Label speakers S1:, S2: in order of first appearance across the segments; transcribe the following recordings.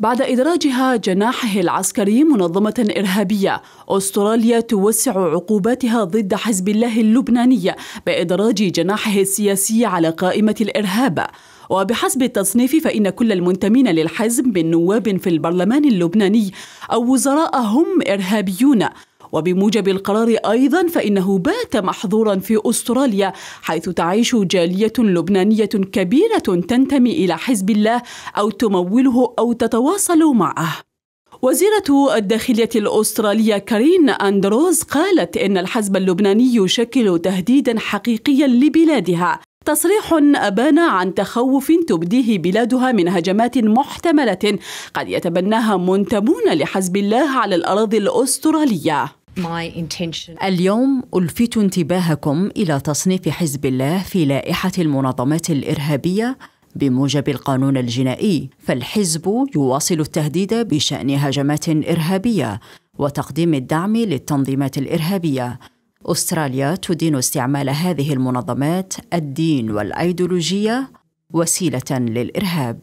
S1: بعد إدراجها جناحه العسكري منظمة إرهابية أستراليا توسع عقوباتها ضد حزب الله اللبناني بإدراج جناحه السياسي على قائمة الإرهاب وبحسب التصنيف فإن كل المنتمين للحزب من نواب في البرلمان اللبناني أو وزراء هم إرهابيون وبموجب القرار أيضا فإنه بات محظورا في أستراليا حيث تعيش جالية لبنانية كبيرة تنتمي إلى حزب الله أو تموله أو تتواصل معه وزيرة الداخلية الأسترالية كارين أندروز قالت إن الحزب اللبناني يشكل تهديدا حقيقيا لبلادها تصريح أبان عن تخوف تبديه بلادها من هجمات محتملة قد يتبناها منتمون لحزب الله على الأراضي الأسترالية
S2: اليوم ألفت انتباهكم إلى تصنيف حزب الله في لائحة المنظمات الإرهابية بموجب القانون الجنائي، فالحزب يواصل التهديد بشأن هجمات إرهابية وتقديم الدعم للتنظيمات الإرهابية. أستراليا تدين استعمال هذه المنظمات الدين والأيديولوجية وسيلة للإرهاب.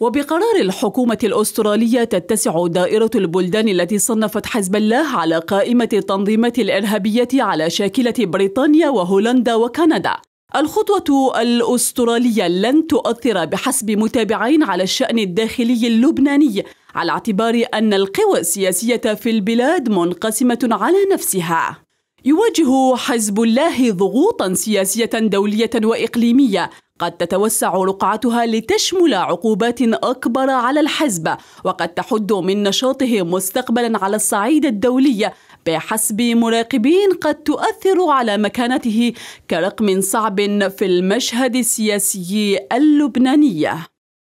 S1: وبقرار الحكومة الأسترالية تتسع دائرة البلدان التي صنفت حزب الله على قائمة التنظيمات الإرهابية على شاكلة بريطانيا وهولندا وكندا. الخطوة الأسترالية لن تؤثر بحسب متابعين على الشأن الداخلي اللبناني على اعتبار أن القوى السياسية في البلاد منقسمة على نفسها يواجه حزب الله ضغوطا سياسية دولية وإقليمية قد تتوسع رقعتها لتشمل عقوبات أكبر على الحزب وقد تحد من نشاطه مستقبلا على الصعيد الدولي بحسب مراقبين قد تؤثر على مكانته كرقم صعب في المشهد السياسي اللبناني